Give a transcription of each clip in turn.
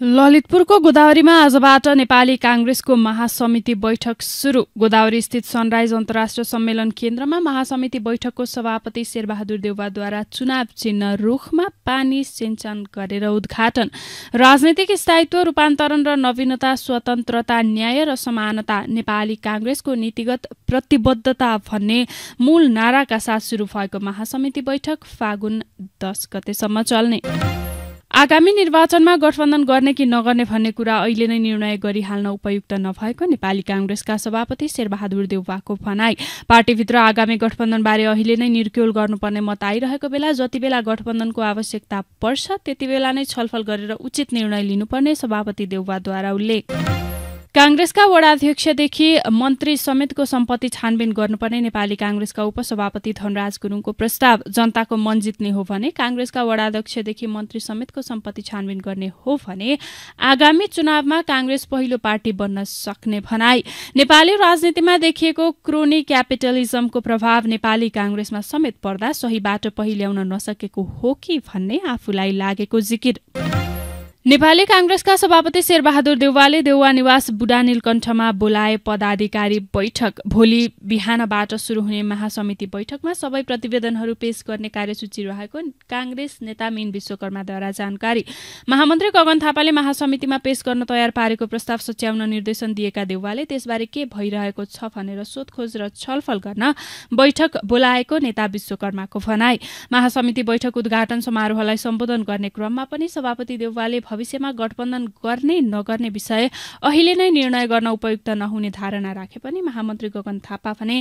ललितपुरको गोदावरीमा आजबाट नेपाली काङ्ग्रेसको महासमिति बैठक सुरु गोदावरी स्थित सनराइज अन्तर्राष्ट्रिय सम्मेलन केन्द्रमा महासमिति बैठकको सभापति शेरबहादुर देउवाद्वारा चुनाव चिन्ह रूखमा पानी सिंचन गरेर उद्घाटन राजनैतिक स्थायित्व रूपान्तरण र नवीनता स्वतन्त्रता न्याय र समानता नेपाली काङ्ग्रेसको नीतिगत प्रतिबद्धता भन्ने मूल नाराका साथ सुरु भएको महासमिति बैठक फागुन दस गतेसम्म चल्ने आगामी निर्वाचनमा गठबन्धन गर्ने कि नगर्ने भन्ने कुरा अहिले नै निर्णय गरिहाल्न उपयुक्त नभएको नेपाली काङ्ग्रेसका सभापति शेरबहादुर देउवाको भनाई पार्टीभित्र आगामी गठबन्धनबारे अहिले नै निर्क्योल गर्नुपर्ने मत आइरहेको बेला जति बेला गठबन्धनको आवश्यकता पर्छ त्यति बेला नै छलफल गरेर उचित निर्णय लिनुपर्ने सभापति देउवाद्वारा उल्लेख काङ्ग्रेसका वडाध्यक्षदेखि मन्त्री समेतको सम्पत्ति छानबिन गर्नुपर्ने नेपाली काङ्ग्रेसका उपसभापति धनराज गुरुङको प्रस्ताव जनताको मन जित्ने हो भने काङ्ग्रेसका वडाध्यक्षदेखि मन्त्री समेतको सम्पत्ति छानबिन गर्ने हो भने आगामी चुनावमा काङ्ग्रेस पहिलो पार्टी बन्न सक्ने भनाई नेपाली राजनीतिमा देखिएको क्रोनी क्यापिटलिजमको प्रभाव नेपाली काङ्ग्रेसमा समेत पर्दा सही बाटो पहिल्याउन नसकेको हो कि भन्ने आफूलाई लागेको जिकिर नेपाली काङ्ग्रेसका सभापति शेरबहादुर देउवाले देउवा निवास बुढा नीलकण्ठमा बोलाए पदाधिकारी बैठक भोलि बिहानबाट सुरु हुने महासमिति बैठकमा सबै प्रतिवेदनहरू पेश गर्ने कार्यसूची रहेको काङ्ग्रेस नेता मिन विश्वकर्माद्वारा जानकारी महामन्त्री गगन थापाले महासमितिमा पेश गर्न तयार पारेको प्रस्ताव सच्याउन निर्देशन दिएका देउवाले त्यसबारे के भइरहेको छ भनेर सोधखोज र छलफल गर्न बैठक बोलाएको नेता विश्वकर्माको भनाई महासमिति बैठक उद्घाटन समारोहलाई सम्बोधन गर्ने क्रममा पनि सभापति देउवाले भविष्यमा गठबन्धन गर्ने नगर्ने विषय अहिले नै निर्णय गर्न उपयुक्त नहुने धारणा राखे पनि महामन्त्री गगन थापा भने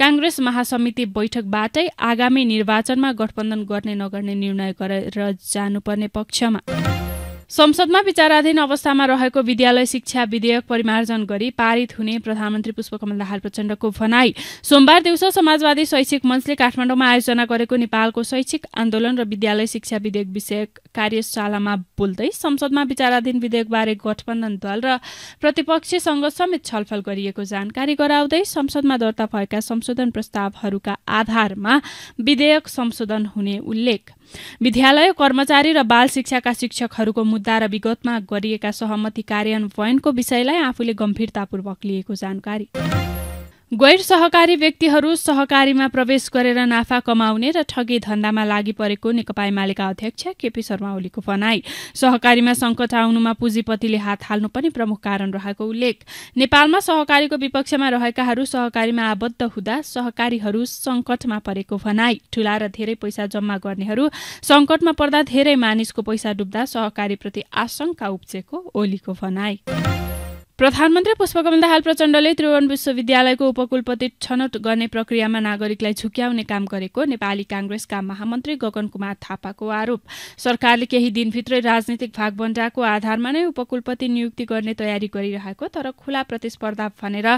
काङ्ग्रेस महासमिति बैठकबाटै आगामी निर्वाचनमा गठबन्धन गर्ने नगर्ने निर्णय गरेर जानुपर्ने पक्षमा संसदमा विचाराधीन अवस्थामा रहेको विद्यालय शिक्षा विधेयक परिमार्जन गरी पारित हुने प्रधानमन्त्री पुष्पकमल दाहाल प्रचण्डको भनाई सोमबार दिउँसो समाजवादी शैक्षिक मञ्चले काठमाडौँमा आयोजना गरेको नेपालको शैक्षिक आन्दोलन र विद्यालय शिक्षा विधेयक विषय कार्यशालामा बोल्दै संसदमा विचाराधीन विधेयकबारे गठबन्धन दल र प्रतिपक्षसँग समेत छलफल गरिएको जानकारी गराउँदै संसदमा दर्ता भएका संशोधन प्रस्तावहरूका आधारमा विधेयक संशोधन हुने उल्लेख विद्यालय कर्मचारी र बाल शिक्षाका शिक्षकहरूको मुद्दा र विगतमा गरिएका सहमति कार्यान्वयनको विषयलाई आफूले गम्भीरतापूर्वक लिएको जानकारी गैर सहकारी व्यक्तिहरू सहकारीमा प्रवेश गरेर नाफा कमाउने र ठगी धन्दामा लागि परेको नेकपा एमालेका अध्यक्ष केपी शर्मा ओलीको भनाई सहकारीमा संकट आउनुमा पुँजीपतिले हात हाल्नु पनि प्रमुख कारण रहेको उल्लेख नेपालमा सहकारीको विपक्षमा रहेकाहरू सहकारीमा आबद्ध हुँदा सहकारीहरू सङ्कटमा परेको भनाई ठूला र धेरै पैसा जम्मा गर्नेहरू सङ्कटमा पर्दा धेरै मानिसको पैसा डुब्दा सहकारीप्रति आशंका उब्जेको ओलीको भनाई प्रधानमन्त्री पुष्पकमल दाहाल प्रचण्डले त्रिभुवन विश्वविद्यालयको उपकुलपति छनौट गर्ने प्रक्रियामा नागरिकलाई झुक्याउने काम गरेको नेपाली काङ्ग्रेसका महामन्त्री गगन कुमार थापाको आरोप सरकारले केही दिनभित्रै राजनीतिक भागभण्डाको आधारमा नै उपकुलपति नियुक्ति गर्ने तयारी गरिरहेको तर खुला प्रतिस्पर्धा भनेर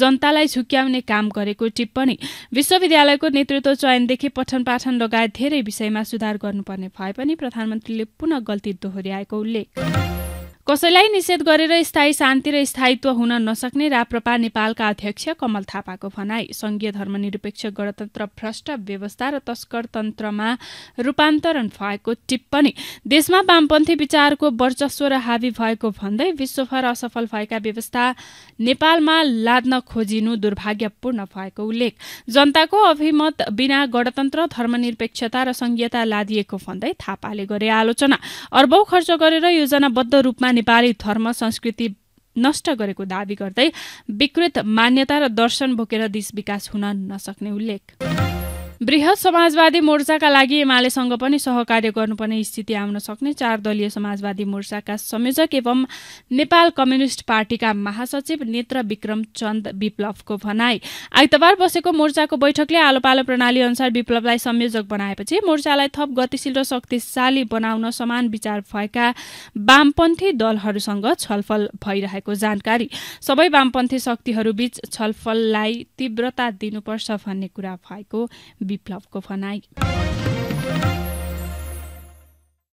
जनतालाई झुक्याउने काम गरेको टिप्पणी विश्वविद्यालयको नेतृत्व चयनदेखि पठन पाठन लगायत धेरै विषयमा सुधार गर्नुपर्ने भए पनि प्रधानमन्त्रीले पुनः गल्ती दोहोर्याएको उल्लेख कसैलाई निषेध गरेर स्थायी शान्ति र स्थायित्व हुन नसक्ने राप्रपा नेपालका अध्यक्ष कमल थापाको भनाई संघीय धर्मनिरपेक्ष गणतन्त्र भ्रष्ट व्यवस्था र तस्कर तन्त्रमा रूपान्तरण भएको टिप्पणी देशमा वामपन्थी विचारको वर्चस्व र हावी भएको भन्दै विश्वभर असफल भएका व्यवस्था नेपालमा लाद्न खोजिनु दुर्भाग्यपूर्ण भएको उल्लेख जनताको अभिमत बिना गणतन्त्र धर्मनिरपेक्षता र संघीयता लादिएको भन्दै थापाले गरे आलोचना अर्बौं खर्च गरेर योजनाबद्ध रूपमा नेपाली धर्म संस्कृति नष्ट गरेको दावी गर्दै विकृत मान्यता र दर्शन बोकेर देश विकास हुन नसक्ने उल्लेख वृहत समाजवादी मोर्चाका लागि एमालेसँग पनि सहकार्य गर्नुपर्ने स्थिति आउन सक्ने चार दलीय समाजवादी मोर्चाका संयोजक एवं नेपाल कम्युनिष्ट पार्टीका महासचिव नेत्र विक्रम चन्द विप्लवको भनाई आइतबार बसेको मोर्चाको बैठकले आलोपालो प्रणाली अनुसार विप्लवलाई संयोजक बनाएपछि मोर्चालाई थप गतिशील र शक्तिशाली बनाउन समान विचार भएका वामपन्थी दलहरूसँग छलफल भइरहेको जानकारी सबै वामपन्थी शक्तिहरूबीच छलफललाई तीव्रता दिनुपर्छ भन्ने कुरा भएको Biplawko fra Neig.